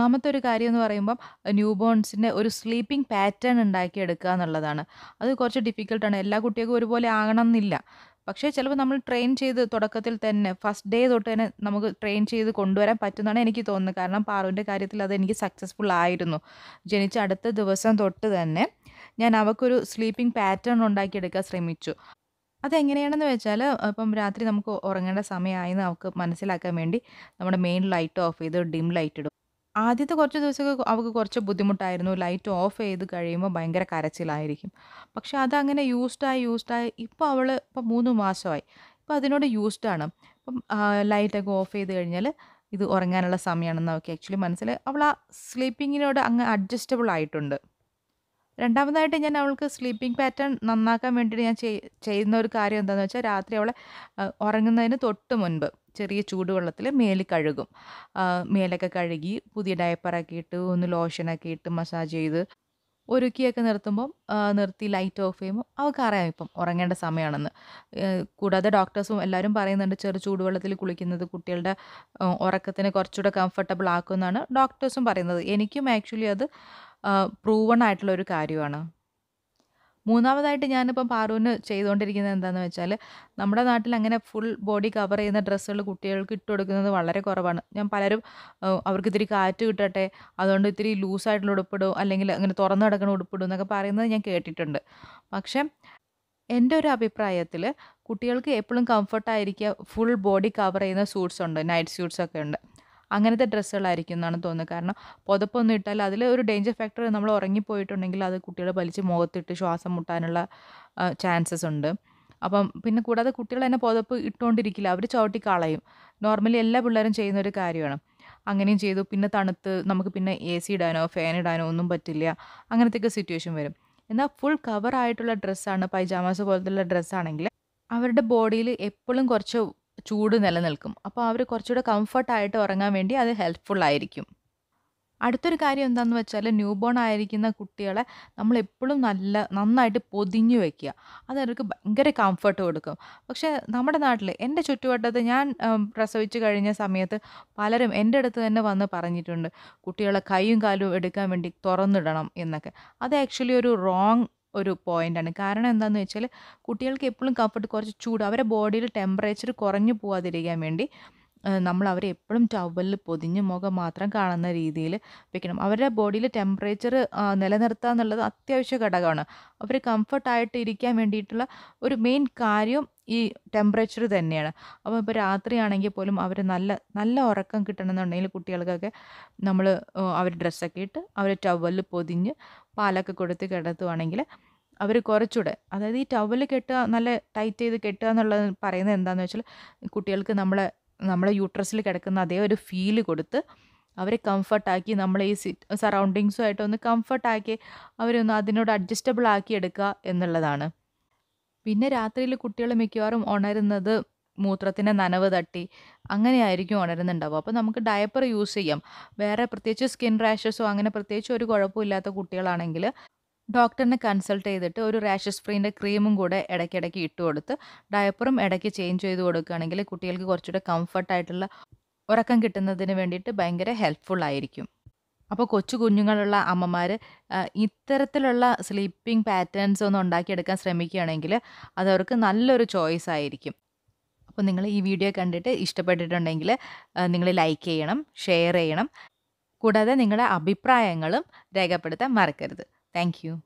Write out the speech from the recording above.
ഒന്നാമത്തെ ഒരു കാര്യം എന്ന് പറയുമ്പം ന്യൂ ബോൺസിൻ്റെ ഒരു സ്ലീപ്പിംഗ് പാറ്റേൺ എടുക്കുക എന്നുള്ളതാണ് അത് കുറച്ച് ഡിഫിക്കൽട്ടാണ് എല്ലാ കുട്ടികൾക്കും ഒരുപോലെ ആകണം എന്നില്ല പക്ഷേ ചിലപ്പോൾ നമ്മൾ ട്രെയിൻ ചെയ്ത് തുടക്കത്തിൽ തന്നെ ഫസ്റ്റ് ഡേ തൊട്ട് തന്നെ നമുക്ക് ട്രെയിൻ ചെയ്ത് കൊണ്ടുവരാൻ പറ്റുന്നതാണ് എനിക്ക് തോന്നുന്നത് കാരണം പാറുവിൻ്റെ കാര്യത്തിൽ അത് എനിക്ക് സക്സസ്ഫുൾ ആയിരുന്നു ജനിച്ച അടുത്ത ദിവസം തൊട്ട് തന്നെ ഞാൻ അവക്കൊരു സ്ലീപ്പിംഗ് പാറ്റേൺ ഉണ്ടാക്കിയെടുക്കാൻ ശ്രമിച്ചു അതെങ്ങനെയാണെന്ന് വെച്ചാൽ ഇപ്പം രാത്രി നമുക്ക് ഉറങ്ങേണ്ട സമയമായെന്ന് അവൾക്ക് മനസ്സിലാക്കാൻ വേണ്ടി നമ്മുടെ മെയിൻ ലൈറ്റ് ഓഫ് ചെയ്ത് ഡിം ലൈറ്റ് ഇടും ആദ്യത്തെ കുറച്ച് ദിവസമൊക്കെ അവൾക്ക് കുറച്ച് ബുദ്ധിമുട്ടായിരുന്നു ലൈറ്റ് ഓഫ് ചെയ്ത് കഴിയുമ്പോൾ ഭയങ്കര കരച്ചിലായിരിക്കും പക്ഷെ അതങ്ങനെ യൂസ്ഡായി യൂസ്ഡായി ഇപ്പോൾ അവൾ ഇപ്പോൾ മൂന്ന് മാസമായി ഇപ്പോൾ അതിനോട് യൂസ്ഡാണ് ഇപ്പം ലൈറ്റൊക്കെ ഓഫ് ചെയ്ത് കഴിഞ്ഞാൽ ഇത് ഉറങ്ങാനുള്ള സമയമാണെന്ന് അവൾക്ക് ആക്ച്വലി മനസ്സിൽ അവൾ ആ സ്ലീപ്പിങ്ങിനോട് അങ്ങ് അഡ്ജസ്റ്റബിൾ ആയിട്ടുണ്ട് രണ്ടാമതായിട്ട് ഞാൻ അവൾക്ക് സ്ലീപ്പിംഗ് പാറ്റേൺ നന്നാക്കാൻ വേണ്ടിയിട്ട് ഞാൻ ചെയ്യുന്ന ഒരു കാര്യം എന്താണെന്ന് വെച്ചാൽ രാത്രി അവളെ ഉറങ്ങുന്നതിന് തൊട്ട് മുൻപ് ചെറിയ ചൂടുവെള്ളത്തിൽ മേല് കഴുകും മേലൊക്കെ കഴുകി പുതിയ ഡയപ്പറൊക്കെ ഇട്ട് ഒന്ന് ലോഷനൊക്കെ ഇട്ട് മസാജ് ചെയ്ത് ഒരുക്കിയൊക്കെ നിർത്തുമ്പം നിർത്തി ലൈറ്റ് ഓഫ് ചെയ്യുമ്പോൾ അവർക്കറിയാം ഇപ്പം ഉറങ്ങേണ്ട സമയമാണെന്ന് കൂടാതെ ഡോക്ടേഴ്സും എല്ലാവരും പറയുന്നുണ്ട് ചെറു ചൂടുവെള്ളത്തിൽ കുളിക്കുന്നത് കുട്ടികളുടെ ഉറക്കത്തിന് കുറച്ചുകൂടെ കംഫർട്ടബിൾ ആക്കുമെന്നാണ് ഡോക്ടേഴ്സും പറയുന്നത് എനിക്കും ആക്ച്വലി അത് പ്രൂവൺ ആയിട്ടുള്ള ഒരു കാര്യമാണ് മൂന്നാമതായിട്ട് ഞാനിപ്പം പാറുവിന് ചെയ്തുകൊണ്ടിരിക്കുന്നത് എന്താണെന്ന് വെച്ചാൽ നമ്മുടെ നാട്ടിൽ അങ്ങനെ ഫുൾ ബോഡി കവർ ചെയ്യുന്ന ഡ്രസ്സുകൾ കുട്ടികൾക്ക് ഇട്ട് കൊടുക്കുന്നത് വളരെ കുറവാണ് ഞാൻ പലരും അവർക്ക് ഇത്തിരി കാറ്റ് കിട്ടട്ടെ അതുകൊണ്ട് ഇത്തിരി ലൂസായിട്ടുള്ള ഉടുപ്പിടും അല്ലെങ്കിൽ അങ്ങനെ തുറന്നു കിടക്കുന്ന ഉടുപ്പിടും എന്നൊക്കെ പറയുന്നത് ഞാൻ കേട്ടിട്ടുണ്ട് പക്ഷേ എൻ്റെ ഒരു അഭിപ്രായത്തിൽ കുട്ടികൾക്ക് എപ്പോഴും കംഫർട്ടായിരിക്കുക ഫുൾ ബോഡി കവർ ചെയ്യുന്ന സൂട്ട്സ് ഉണ്ട് നൈറ്റ് സ്യൂട്ട്സൊക്കെ ഉണ്ട് അങ്ങനത്തെ ഡ്രസ്സുകളായിരിക്കും എന്നാണ് തോന്നുന്നത് കാരണം പുതപ്പൊന്നും ഇട്ടാൽ അതിൽ ഒരു ഡേഞ്ചർ ഫാക്ടർ നമ്മൾ ഉറങ്ങിപ്പോയിട്ടുണ്ടെങ്കിൽ അത് കുട്ടികളെ വലിച്ച് മുഖത്തിട്ട് ശ്വാസം മുട്ടാനുള്ള ചാൻസസ് ഉണ്ട് അപ്പം പിന്നെ കൂടാതെ കുട്ടികൾ തന്നെ പുതപ്പ് ഇട്ടുകൊണ്ടിരിക്കില്ല അവർ ചവിട്ടി കളയും നോർമലി എല്ലാ പിള്ളേരും ചെയ്യുന്ന ഒരു കാര്യമാണ് അങ്ങനെയും ചെയ്തു പിന്നെ തണുത്ത് നമുക്ക് പിന്നെ എ സി ഇടാനോ ഫാൻ ഇടാനോ ഒന്നും പറ്റില്ല അങ്ങനത്തെയൊക്കെ സിറ്റുവേഷൻ വരും എന്നാൽ ഫുൾ കവർ ആയിട്ടുള്ള ഡ്രസ്സാണ് പൈജാമാസ് പോലത്തുള്ള ഡ്രസ്സാണെങ്കിൽ അവരുടെ ബോഡിയിൽ എപ്പോഴും കുറച്ച് ചൂട് നിലനിൽക്കും അപ്പോൾ അവർ കുറച്ചുകൂടെ കംഫർട്ടായിട്ട് ഉറങ്ങാൻ വേണ്ടി അത് ഹെൽപ്ഫുൾ ആയിരിക്കും അടുത്തൊരു കാര്യം എന്താണെന്ന് വെച്ചാൽ ന്യൂ ബോൺ ആയിരിക്കുന്ന കുട്ടികളെ നമ്മൾ എപ്പോഴും നല്ല നന്നായിട്ട് പൊതിഞ്ഞു വയ്ക്കുക അത് അവർക്ക് ഭയങ്കര കംഫർട്ട് കൊടുക്കും പക്ഷേ നമ്മുടെ നാട്ടിൽ എൻ്റെ ചുറ്റുവട്ടത്ത് ഞാൻ പ്രസവിച്ചു കഴിഞ്ഞ സമയത്ത് പലരും എൻ്റെ അടുത്ത് തന്നെ വന്ന് പറഞ്ഞിട്ടുണ്ട് കുട്ടികളെ കൈയും കാലും എടുക്കാൻ വേണ്ടി തുറന്നിടണം എന്നൊക്കെ അത് ആക്ച്വലി ഒരു റോങ് ഒരു പോയിൻ്റാണ് കാരണം എന്താണെന്ന് വെച്ചാൽ കുട്ടികൾക്ക് എപ്പോഴും കംഫർട്ട് കുറച്ച് ചൂട് അവരുടെ ബോഡിയിൽ ടെമ്പറേച്ചർ കുറഞ്ഞു പോകാതിരിക്കാൻ വേണ്ടി നമ്മൾ അവരെ എപ്പോഴും ടവലിൽ പൊതിഞ്ഞ് മുഖം മാത്രം കാണുന്ന രീതിയിൽ വെക്കണം അവരുടെ ബോഡിയിൽ ടെമ്പറേച്ചർ നിലനിർത്തുക എന്നുള്ളത് അത്യാവശ്യ ഘടകമാണ് അവർ കംഫർട്ടായിട്ട് ഇരിക്കാൻ വേണ്ടിയിട്ടുള്ള ഒരു മെയിൻ കാര്യം ഈ ടെമ്പറേച്ചർ തന്നെയാണ് അപ്പോൾ ഇപ്പോൾ രാത്രിയാണെങ്കിൽ പോലും അവർ നല്ല നല്ല ഉറക്കം കിട്ടണമെന്നുണ്ടെങ്കിൽ കുട്ടികൾക്കൊക്കെ നമ്മൾ അവർ ഡ്രസ്സൊക്കെ ഇട്ട് അവർ ടവലിൽ പൊതിഞ്ഞ് പാലൊക്കെ കൊടുത്ത് കിടത്തുവാണെങ്കിൽ അവർ കുറച്ചുകൂടെ അതായത് ഈ ടവൽ കെട്ടുക നല്ല ടൈറ്റ് ചെയ്ത് കെട്ടുക എന്നുള്ളത് പറയുന്നത് എന്താണെന്ന് വെച്ചാൽ കുട്ടികൾക്ക് നമ്മളെ നമ്മളെ യൂട്രസിൽ കിടക്കുന്ന അതേ ഒരു ഫീല് കൊടുത്ത് അവരെ കംഫർട്ടാക്കി നമ്മളെ ഈ സിറ്റ് സറൗണ്ടിങ്സുമായിട്ട് ഒന്ന് കംഫർട്ടാക്കി അവരൊന്ന് അതിനോട് അഡ്ജസ്റ്റബിൾ ആക്കി എടുക്കുക എന്നുള്ളതാണ് പിന്നെ രാത്രിയിൽ കുട്ടികൾ മിക്കവാറും ഉണരുന്നത് മൂത്രത്തിൻ്റെ നനവ് തട്ടി അങ്ങനെയായിരിക്കും ഉണരുന്നുണ്ടാവുക അപ്പോൾ നമുക്ക് ഡയപ്പർ യൂസ് ചെയ്യാം വേറെ പ്രത്യേകിച്ച് സ്കിൻ റാഷസോ അങ്ങനെ പ്രത്യേകിച്ച് ഒരു കുഴപ്പമില്ലാത്ത കുട്ടികളാണെങ്കിൽ ഡോക്ടറിനെ കൺസൾട്ട് ചെയ്തിട്ട് ഒരു റാഷസ് ഫ്രീൻ്റെ ക്രീമും കൂടെ ഇടയ്ക്കിടയ്ക്ക് ഇട്ട് കൊടുത്ത് ഡയപ്പറും ഇടയ്ക്ക് ചേഞ്ച് ചെയ്ത് കൊടുക്കുകയാണെങ്കിൽ കുട്ടികൾക്ക് കുറച്ചുകൂടെ കംഫർട്ടായിട്ടുള്ള ഉറക്കം കിട്ടുന്നതിന് വേണ്ടിയിട്ട് ഭയങ്കര ഹെൽപ്ഫുൾ ആയിരിക്കും അപ്പോൾ കൊച്ചു കുഞ്ഞുങ്ങളുള്ള അമ്മമാർ ഇത്തരത്തിലുള്ള സ്ലീപ്പിംഗ് പാറ്റേൺസ് ഒന്ന് ഉണ്ടാക്കിയെടുക്കാൻ ശ്രമിക്കുകയാണെങ്കിൽ അതവർക്ക് നല്ലൊരു ചോയ്സ് ആയിരിക്കും അപ്പോൾ നിങ്ങൾ ഈ വീഡിയോ കണ്ടിട്ട് ഇഷ്ടപ്പെട്ടിട്ടുണ്ടെങ്കിൽ നിങ്ങൾ ലൈക്ക് ചെയ്യണം ഷെയർ ചെയ്യണം കൂടാതെ നിങ്ങളുടെ അഭിപ്രായങ്ങളും രേഖപ്പെടുത്താൻ മറക്കരുത് Thank you.